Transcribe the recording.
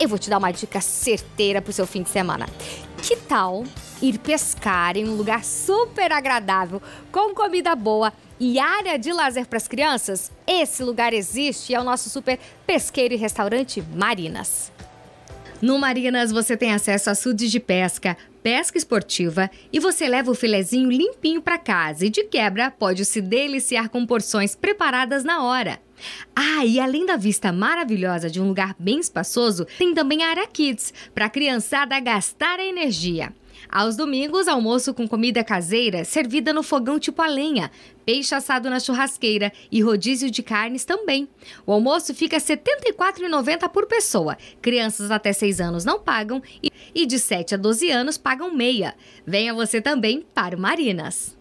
eu vou te dar uma dica certeira pro seu fim de semana. Que tal ir pescar em um lugar super agradável, com comida boa e área de lazer para as crianças? Esse lugar existe e é o nosso super pesqueiro e restaurante Marinas. No Marinas você tem acesso a açudes de pesca, pesca esportiva e você leva o filezinho limpinho para casa e de quebra pode se deliciar com porções preparadas na hora. Ah, e além da vista maravilhosa de um lugar bem espaçoso, tem também a área Kids, para a criançada gastar a energia. Aos domingos, almoço com comida caseira, servida no fogão tipo a lenha, peixe assado na churrasqueira e rodízio de carnes também. O almoço fica R$ 74,90 por pessoa. Crianças até 6 anos não pagam e de 7 a 12 anos pagam pagam meia. Venha você também para o Marinas.